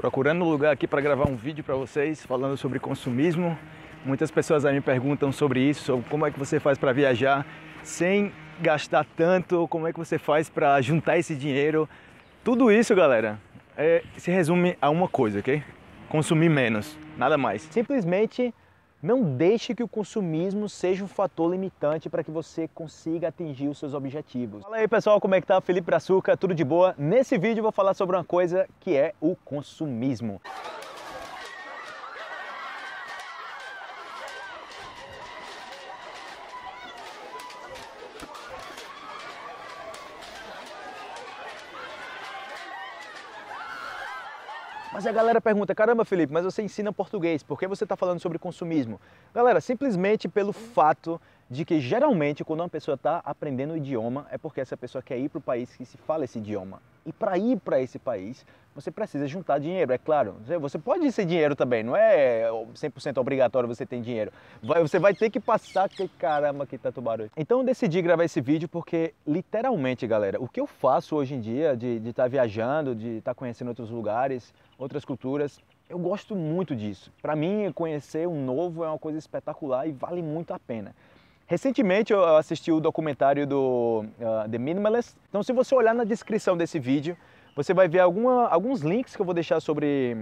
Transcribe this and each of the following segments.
procurando um lugar aqui para gravar um vídeo para vocês falando sobre consumismo. Muitas pessoas aí me perguntam sobre isso, sobre como é que você faz para viajar sem gastar tanto, como é que você faz para juntar esse dinheiro. Tudo isso, galera, é, se resume a uma coisa, ok? Consumir menos, nada mais. Simplesmente não deixe que o consumismo seja um fator limitante para que você consiga atingir os seus objetivos. Fala aí pessoal, como é que tá? Felipe Braçuca, tudo de boa? Nesse vídeo eu vou falar sobre uma coisa que é o consumismo. Mas a galera pergunta, caramba, Felipe, mas você ensina português, por que você está falando sobre consumismo? Galera, simplesmente pelo fato de que geralmente quando uma pessoa está aprendendo o um idioma é porque essa pessoa quer ir para o país que se fala esse idioma. E para ir para esse país, você precisa juntar dinheiro, é claro. Você pode ser dinheiro também, não é 100% é, obrigatório você ter dinheiro. Vai, você vai ter que passar, que caramba, que tanto barulho. Então eu decidi gravar esse vídeo porque, literalmente, galera, o que eu faço hoje em dia de estar tá viajando, de estar tá conhecendo outros lugares, outras culturas. Eu gosto muito disso. Para mim, conhecer um novo é uma coisa espetacular e vale muito a pena. Recentemente eu assisti o documentário do uh, The Minimalist. Então, se você olhar na descrição desse vídeo, você vai ver alguma, alguns links que eu vou deixar sobre,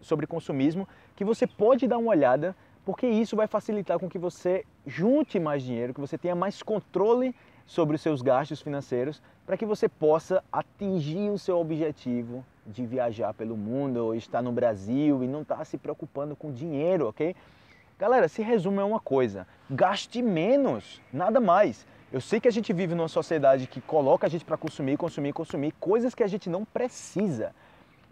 sobre consumismo que você pode dar uma olhada, porque isso vai facilitar com que você junte mais dinheiro, que você tenha mais controle sobre os seus gastos financeiros, para que você possa atingir o seu objetivo de viajar pelo mundo, ou está no Brasil e não está se preocupando com dinheiro, ok? Galera, se resume a é uma coisa: gaste menos, nada mais. Eu sei que a gente vive numa sociedade que coloca a gente para consumir, consumir, consumir coisas que a gente não precisa.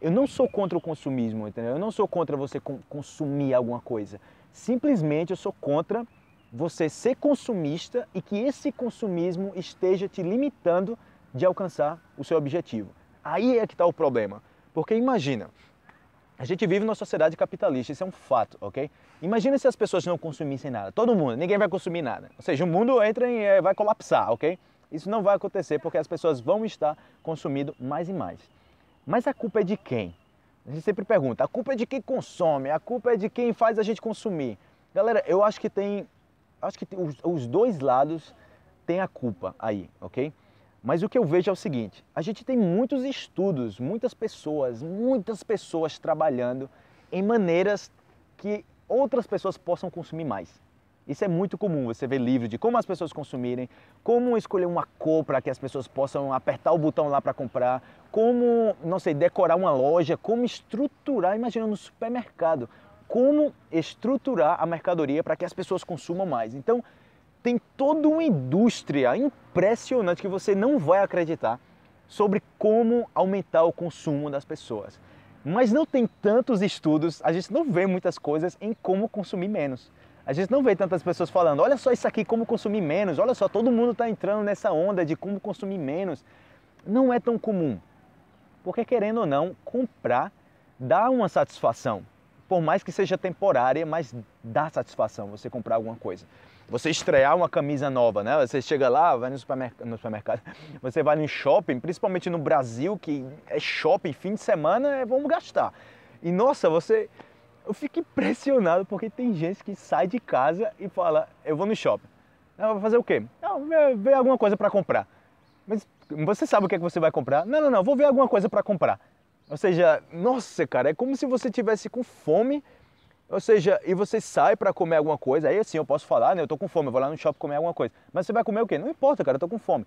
Eu não sou contra o consumismo, entendeu? Eu não sou contra você consumir alguma coisa. Simplesmente eu sou contra você ser consumista e que esse consumismo esteja te limitando de alcançar o seu objetivo. Aí é que está o problema. Porque imagina, a gente vive numa sociedade capitalista, isso é um fato, ok? Imagina se as pessoas não consumissem nada. Todo mundo, ninguém vai consumir nada. Ou seja, o mundo entra e eh, vai colapsar, ok? Isso não vai acontecer porque as pessoas vão estar consumindo mais e mais. Mas a culpa é de quem? A gente sempre pergunta, a culpa é de quem consome, a culpa é de quem faz a gente consumir. Galera, eu acho que tem, acho que tem, os, os dois lados têm a culpa aí, ok? Mas o que eu vejo é o seguinte: a gente tem muitos estudos, muitas pessoas, muitas pessoas trabalhando em maneiras que outras pessoas possam consumir mais. Isso é muito comum, você vê livro de como as pessoas consumirem, como escolher uma cor para que as pessoas possam apertar o botão lá para comprar, como, não sei, decorar uma loja, como estruturar, imagina no supermercado, como estruturar a mercadoria para que as pessoas consumam mais. Então, tem toda uma indústria impressionante que você não vai acreditar sobre como aumentar o consumo das pessoas. Mas não tem tantos estudos, a gente não vê muitas coisas em como consumir menos. A gente não vê tantas pessoas falando, olha só isso aqui, como consumir menos, olha só, todo mundo está entrando nessa onda de como consumir menos. Não é tão comum. Porque querendo ou não, comprar dá uma satisfação. Por mais que seja temporária, mas dá satisfação você comprar alguma coisa você estrear uma camisa nova, né? Você chega lá, vai no supermercado, no supermercado, você vai no shopping, principalmente no Brasil, que é shopping, fim de semana, é, vamos gastar. E nossa, você. Eu fico impressionado porque tem gente que sai de casa e fala: eu vou no shopping. Ah, vou fazer o quê? Ah, ver alguma coisa para comprar. Mas você sabe o que é que você vai comprar? Não, não, não, vou ver alguma coisa para comprar. Ou seja, nossa, cara, é como se você tivesse com fome ou seja, e você sai para comer alguma coisa, aí assim eu posso falar, né? Eu tô com fome, eu vou lá no shopping comer alguma coisa. Mas você vai comer o quê? Não importa, cara, eu tô com fome.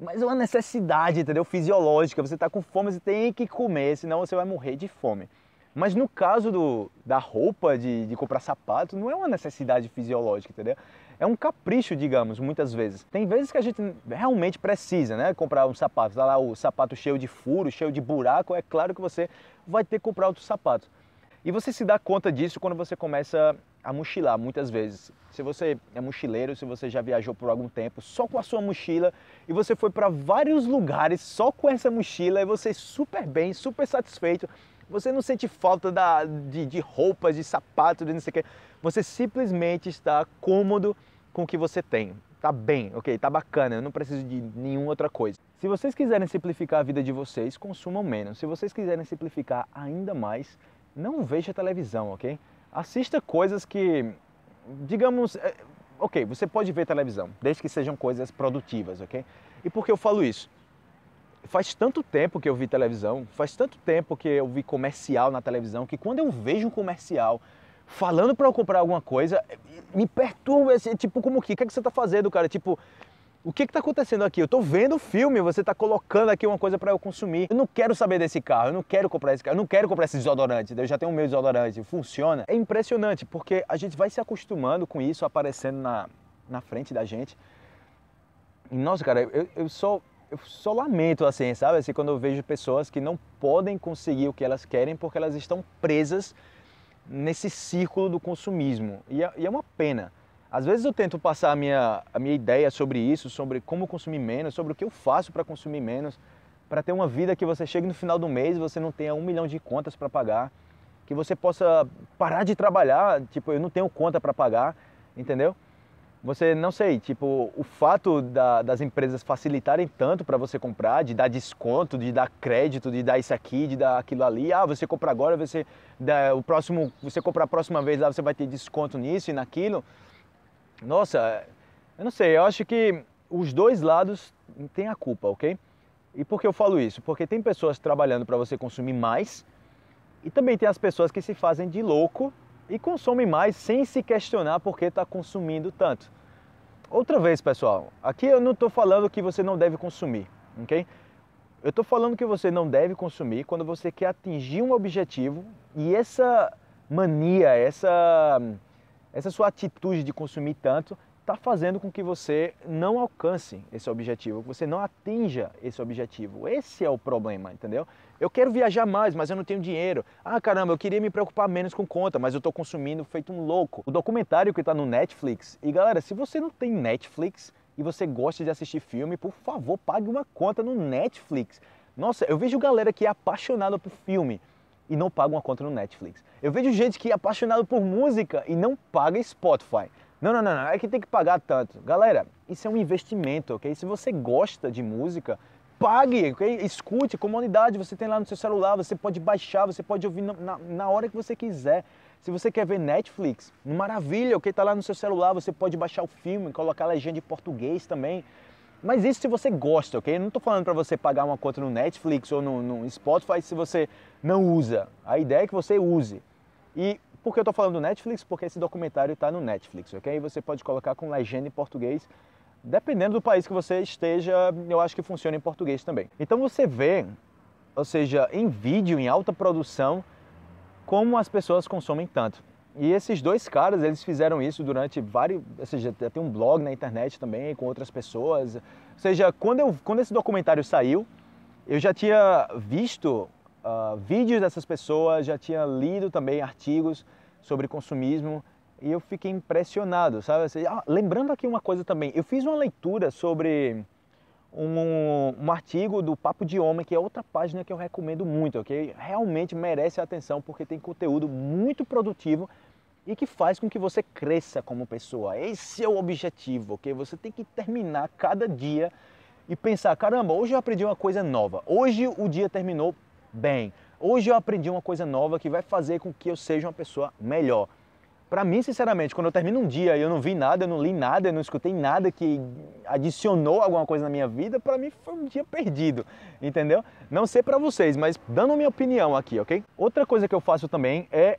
Mas é uma necessidade, entendeu? Fisiológica. Você tá com fome, você tem que comer, senão você vai morrer de fome. Mas no caso do, da roupa, de, de comprar sapato, não é uma necessidade fisiológica, entendeu? É um capricho, digamos, muitas vezes. Tem vezes que a gente realmente precisa, né? Comprar um sapato, tá lá o sapato cheio de furo, cheio de buraco, é claro que você vai ter que comprar outro sapato. E você se dá conta disso quando você começa a mochilar muitas vezes. Se você é mochileiro, se você já viajou por algum tempo só com a sua mochila e você foi para vários lugares só com essa mochila e você super bem, super satisfeito, você não sente falta da, de, de roupas, de sapato, de não sei o que. Você simplesmente está cômodo com o que você tem. Tá bem, ok, tá bacana, eu não preciso de nenhuma outra coisa. Se vocês quiserem simplificar a vida de vocês, consumam menos. Se vocês quiserem simplificar ainda mais, não veja televisão, ok? Assista coisas que, digamos, é, ok, você pode ver televisão, desde que sejam coisas produtivas, ok? E por que eu falo isso? Faz tanto tempo que eu vi televisão, faz tanto tempo que eu vi comercial na televisão, que quando eu vejo um comercial falando para eu comprar alguma coisa, me perturba, assim, tipo, como que? O que, é que você está fazendo, cara? Tipo, o que está acontecendo aqui? Eu estou vendo o filme, você está colocando aqui uma coisa para eu consumir. Eu não quero saber desse carro, eu não quero comprar esse carro, eu não quero comprar esse desodorante, eu já tenho o meu desodorante, funciona. É impressionante, porque a gente vai se acostumando com isso aparecendo na, na frente da gente. E, nossa, cara, eu, eu sou eu só lamento assim, sabe? Assim, quando eu vejo pessoas que não podem conseguir o que elas querem porque elas estão presas nesse círculo do consumismo. E é, e é uma pena. Às vezes eu tento passar a minha, a minha ideia sobre isso, sobre como consumir menos, sobre o que eu faço para consumir menos, para ter uma vida que você chegue no final do mês e você não tenha um milhão de contas para pagar, que você possa parar de trabalhar, tipo, eu não tenho conta para pagar, entendeu? Você, não sei, tipo, o fato da, das empresas facilitarem tanto para você comprar, de dar desconto, de dar crédito, de dar isso aqui, de dar aquilo ali. Ah, você compra agora, você, dá, o próximo, você comprar a próxima vez, lá você vai ter desconto nisso e naquilo nossa, eu não sei, eu acho que os dois lados têm a culpa, ok? E por que eu falo isso? Porque tem pessoas trabalhando para você consumir mais e também tem as pessoas que se fazem de louco e consomem mais sem se questionar por que está consumindo tanto. Outra vez, pessoal, aqui eu não estou falando que você não deve consumir, ok? Eu estou falando que você não deve consumir quando você quer atingir um objetivo e essa mania, essa essa sua atitude de consumir tanto está fazendo com que você não alcance esse objetivo, que você não atinja esse objetivo. Esse é o problema, entendeu? Eu quero viajar mais, mas eu não tenho dinheiro. Ah, caramba, eu queria me preocupar menos com conta, mas eu estou consumindo feito um louco. O documentário que está no Netflix. E galera, se você não tem Netflix e você gosta de assistir filme, por favor, pague uma conta no Netflix. Nossa, eu vejo galera que é apaixonada por filme e não paga uma conta no Netflix. Eu vejo gente que é apaixonado por música e não paga Spotify. Não, não, não, não, é que tem que pagar tanto. Galera, isso é um investimento, ok? Se você gosta de música, pague, ok? Escute, comunidade, você tem lá no seu celular, você pode baixar, você pode ouvir na, na hora que você quiser. Se você quer ver Netflix, maravilha, ok? Tá lá no seu celular, você pode baixar o filme, colocar a legenda em português também. Mas isso se você gosta, ok? Eu não estou falando para você pagar uma conta no Netflix ou no, no, Spotify se você não usa. A ideia é que você use. E por que eu estou falando do Netflix? Porque esse documentário está no Netflix, ok? Aí você pode colocar com legenda em português. Dependendo do país que você esteja, eu acho que funciona em português também. Então você vê, ou seja, em vídeo, em alta produção, como as pessoas consomem tanto. E esses dois caras, eles fizeram isso durante vários, ou seja, tem um blog na internet também com outras pessoas. Ou seja, quando, eu, quando esse documentário saiu, eu já tinha visto uh, vídeos dessas pessoas, já tinha lido também artigos sobre consumismo e eu fiquei impressionado, sabe? Ah, lembrando aqui uma coisa também, eu fiz uma leitura sobre um, um, artigo do Papo de Homem, que é outra página que eu recomendo muito, ok? Realmente merece a atenção porque tem conteúdo muito produtivo e que faz com que você cresça como pessoa. Esse é o objetivo, ok? Você tem que terminar cada dia e pensar: caramba, hoje eu aprendi uma coisa nova, hoje o dia terminou bem, hoje eu aprendi uma coisa nova que vai fazer com que eu seja uma pessoa melhor. Para mim, sinceramente, quando eu termino um dia e eu não vi nada, eu não li nada, eu não escutei nada que adicionou alguma coisa na minha vida, para mim foi um dia perdido, entendeu? Não sei para vocês, mas dando minha opinião aqui, ok? Outra coisa que eu faço também é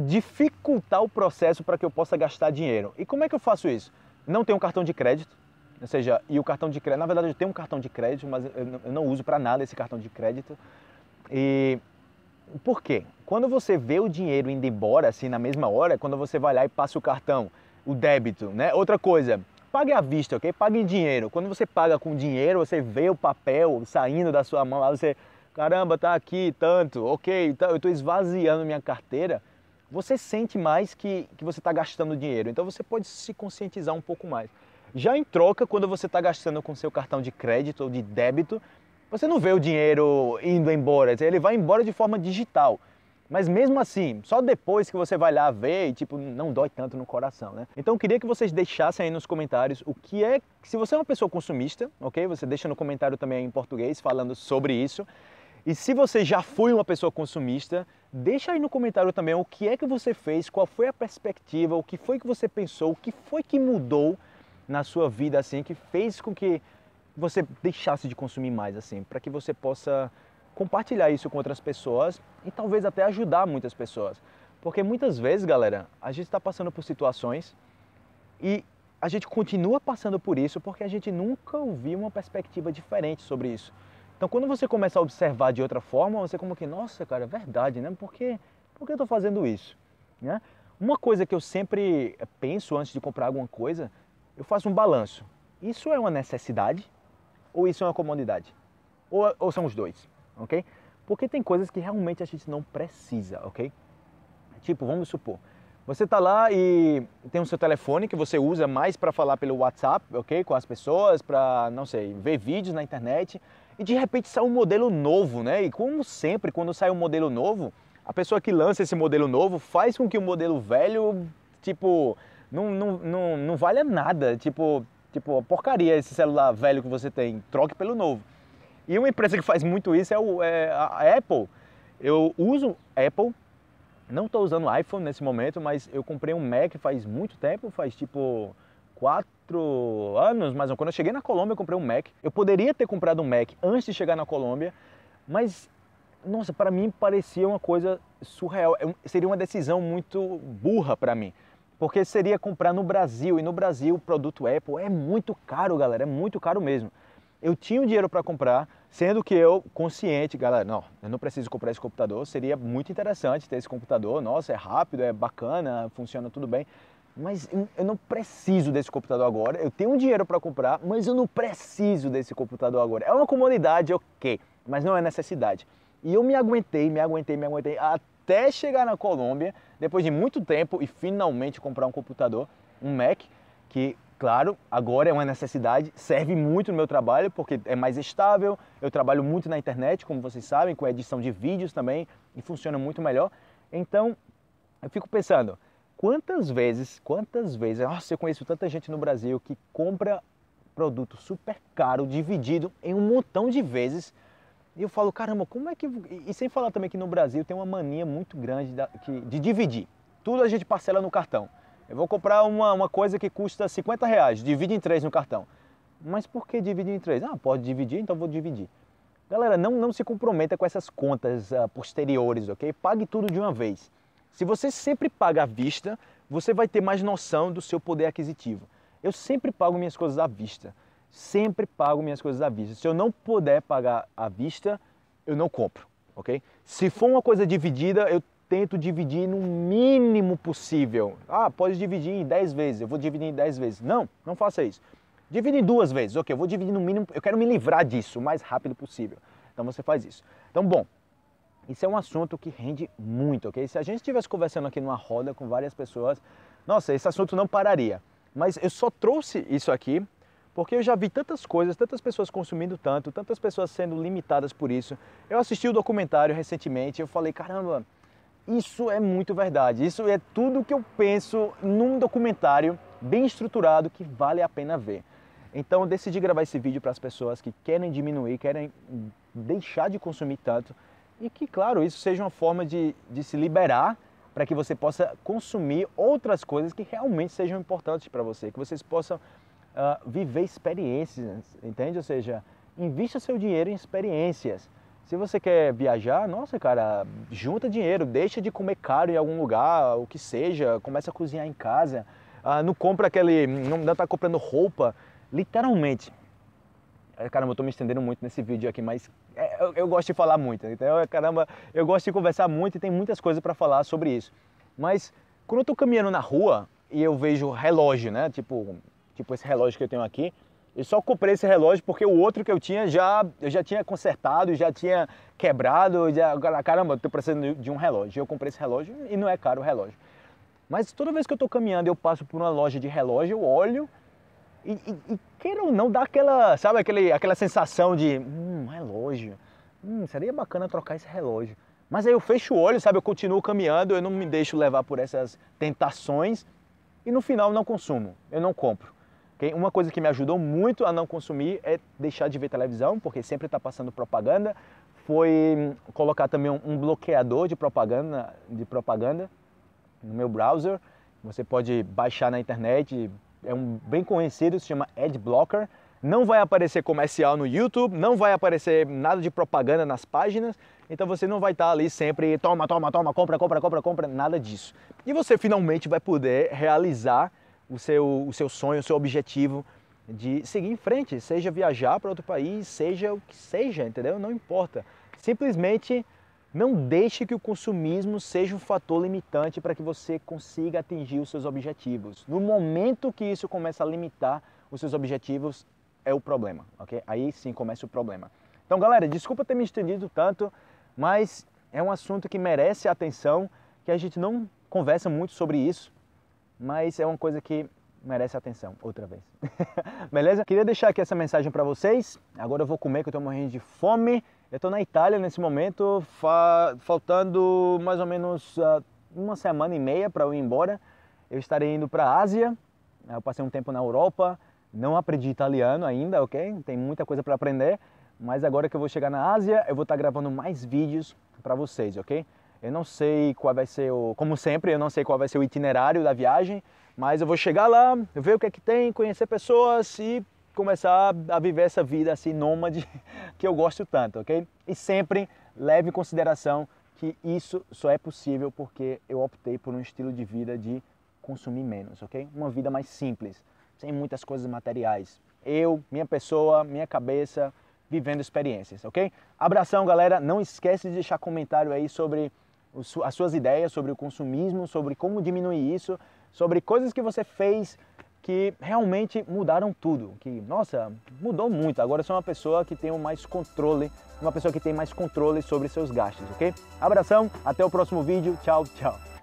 dificultar o processo para que eu possa gastar dinheiro. E como é que eu faço isso? Não tenho cartão de crédito, ou seja, e o cartão de crédito, na verdade eu tenho um cartão de crédito, mas eu não uso para nada esse cartão de crédito. E por quê? Quando você vê o dinheiro indo embora assim na mesma hora, é quando você vai lá e passa o cartão, o débito, né? Outra coisa, pague à vista, ok? Pague em dinheiro. Quando você paga com dinheiro, você vê o papel saindo da sua mão, lá você, caramba, tá aqui tanto, ok, então eu estou esvaziando minha carteira. Você sente mais que, que você está gastando dinheiro, então você pode se conscientizar um pouco mais. Já em troca, quando você está gastando com seu cartão de crédito ou de débito, você não vê o dinheiro indo embora, ele vai embora de forma digital. Mas mesmo assim, só depois que você vai lá ver, tipo, não dói tanto no coração, né? Então eu queria que vocês deixassem aí nos comentários o que é, se você é uma pessoa consumista, ok? Você deixa no comentário também em português falando sobre isso. E se você já foi uma pessoa consumista, deixa aí no comentário também o que é que você fez, qual foi a perspectiva, o que foi que você pensou, o que foi que mudou na sua vida assim que fez com que você deixasse de consumir mais, assim, para que você possa compartilhar isso com outras pessoas e talvez até ajudar muitas pessoas. Porque muitas vezes, galera, a gente está passando por situações e a gente continua passando por isso porque a gente nunca ouviu uma perspectiva diferente sobre isso. Então, quando você começa a observar de outra forma, você como que, nossa, cara, é verdade, né? Por que, por que eu estou fazendo isso? Né? Uma coisa que eu sempre eh, penso antes de comprar alguma coisa, eu faço um balanço. Isso é uma necessidade? ou isso é uma comodidade? Ou, ou são os dois, ok? Porque tem coisas que realmente a gente não precisa, ok? Tipo, vamos supor, você está lá e tem o seu telefone que você usa mais para falar pelo WhatsApp, ok? Com as pessoas, para, não sei, ver vídeos na internet. E de repente sai um modelo novo, né? E como sempre, quando sai um modelo novo, a pessoa que lança esse modelo novo faz com que o modelo velho, tipo, não, não, não, não valha nada. Tipo, Tipo, porcaria esse celular velho que você tem, troque pelo novo. E uma empresa que faz muito isso é, o, é a Apple. Eu uso Apple, não estou usando iPhone nesse momento, mas eu comprei um Mac faz muito tempo, faz tipo quatro anos, mas quando eu cheguei na Colômbia eu comprei um Mac. Eu poderia ter comprado um Mac antes de chegar na Colômbia, mas nossa, para mim parecia uma coisa surreal. É seria uma decisão muito burra para mim porque seria comprar no Brasil e no Brasil o produto Apple é muito caro, galera, é muito caro mesmo. Eu tinha o dinheiro para comprar, sendo que eu consciente, galera, não, eu não preciso comprar esse computador, seria muito interessante ter esse computador, nossa, é rápido, é bacana, funciona tudo bem, mas eu não preciso desse computador agora. Eu tenho dinheiro para comprar, mas eu não preciso desse computador agora. É uma comodidade, ok, mas não é necessidade. E eu me aguentei, me aguentei, me aguentei até até chegar na Colômbia, depois de muito tempo e finalmente comprar um computador, um Mac, que claro, agora é uma necessidade, serve muito no meu trabalho porque é mais estável. Eu trabalho muito na internet, como vocês sabem, com edição de vídeos também e funciona muito melhor. Então, eu fico pensando, quantas vezes, quantas vezes, nossa, eu conheço tanta gente no Brasil que compra produto super caro dividido em um montão de vezes e eu falo, caramba, como é que. E sem falar também que no Brasil tem uma mania muito grande de dividir. Tudo a gente parcela no cartão. Eu vou comprar uma, uma coisa que custa 50 reais, divide em três no cartão. Mas por que dividir em três? Ah, pode dividir, então vou dividir. Galera, não, não se comprometa com essas contas uh, posteriores, ok? Pague tudo de uma vez. Se você sempre paga à vista, você vai ter mais noção do seu poder aquisitivo. Eu sempre pago minhas coisas à vista sempre pago minhas coisas à vista. Se eu não puder pagar à vista, eu não compro, ok? Se for uma coisa dividida, eu tento dividir no mínimo possível. Ah, pode dividir em 10 vezes, eu vou dividir em 10 vezes. Não, não faça isso. Divide em duas vezes, ok, eu vou dividir no mínimo, eu quero me livrar disso o mais rápido possível. Então você faz isso. Então, bom, isso é um assunto que rende muito, ok? Se a gente estivesse conversando aqui numa roda com várias pessoas, nossa, esse assunto não pararia. Mas eu só trouxe isso aqui porque eu já vi tantas coisas, tantas pessoas consumindo tanto, tantas pessoas sendo limitadas por isso. Eu assisti o um documentário recentemente e eu falei, caramba, isso é muito verdade. Isso é tudo que eu penso num documentário bem estruturado que vale a pena ver. Então eu decidi gravar esse vídeo para as pessoas que querem diminuir, querem deixar de consumir tanto e que, claro, isso seja uma forma de, de se liberar para que você possa consumir outras coisas que realmente sejam importantes para você, que vocês possam uh, viver experiências, entende? Ou seja, invista seu dinheiro em experiências. Se você quer viajar, nossa, cara, junta dinheiro, deixa de comer caro em algum lugar, o que seja, começa a cozinhar em casa, uh, não compra aquele, não, está comprando roupa, literalmente. É, caramba, eu tô me estendendo muito nesse vídeo aqui, mas é, eu, eu gosto de falar muito, então, caramba, eu gosto de conversar muito e tem muitas coisas para falar sobre isso. Mas quando eu tô caminhando na rua e eu vejo relógio, né, tipo tipo esse relógio que eu tenho aqui. Eu só comprei esse relógio porque o outro que eu tinha já eu já tinha consertado, já tinha quebrado, já caramba, estou precisando de um relógio. Eu comprei esse relógio e não é caro o relógio. Mas toda vez que eu estou caminhando, eu passo por uma loja de relógio, eu olho e, e, e queira ou não, dá aquela, sabe, aquele, aquela sensação de hum, relógio. Hum, seria bacana trocar esse relógio. Mas aí eu fecho o olho, sabe, eu continuo caminhando, eu não me deixo levar por essas tentações e no final não consumo, eu não compro. Okay? Uma coisa que me ajudou muito a não consumir é deixar de ver televisão, porque sempre está passando propaganda. Foi hum, colocar também um, bloqueador de propaganda, de propaganda no meu browser. Você pode baixar na internet, é um bem conhecido, se chama Adblocker. Não vai aparecer comercial no YouTube, não vai aparecer nada de propaganda nas páginas, então você não vai estar ali sempre toma, toma, toma, compra, compra, compra, compra, nada disso. E você finalmente vai poder realizar o seu, o seu sonho, o seu objetivo de seguir em frente, seja viajar para outro país, seja o que seja, entendeu? Não importa. Simplesmente não deixe que o consumismo seja um fator limitante para que você consiga atingir os seus objetivos. No momento que isso começa a limitar os seus objetivos, é o problema, ok? Aí sim começa o problema. Então, galera, desculpa ter me estendido tanto, mas é um assunto que merece atenção, que a gente não conversa muito sobre isso mas é uma coisa que merece atenção outra vez. Beleza? Queria deixar aqui essa mensagem para vocês. Agora eu vou comer que eu tô morrendo de fome. Eu tô na Itália nesse momento, fa faltando mais ou menos uh, uma semana e meia para eu ir embora. Eu estarei indo para a Ásia. Eu passei um tempo na Europa, não aprendi italiano ainda, OK? Tem muita coisa para aprender, mas agora que eu vou chegar na Ásia, eu vou estar tá gravando mais vídeos para vocês, OK? Eu não sei qual vai ser o, como sempre, eu não sei qual vai ser o itinerário da viagem, mas eu vou chegar lá, ver o que é que tem, conhecer pessoas e começar a viver essa vida assim nômade que eu gosto tanto, ok? E sempre leve em consideração que isso só é possível porque eu optei por um estilo de vida de consumir menos, ok? Uma vida mais simples, sem muitas coisas materiais. Eu, minha pessoa, minha cabeça, vivendo experiências, ok? Abração, galera. Não esquece de deixar comentário aí sobre as suas ideias sobre o consumismo, sobre como diminuir isso, sobre coisas que você fez que realmente mudaram tudo, que nossa, mudou muito. Agora eu sou uma pessoa que tem mais controle, uma pessoa que tem mais controle sobre seus gastos, OK? Abração, até o próximo vídeo. Tchau, tchau.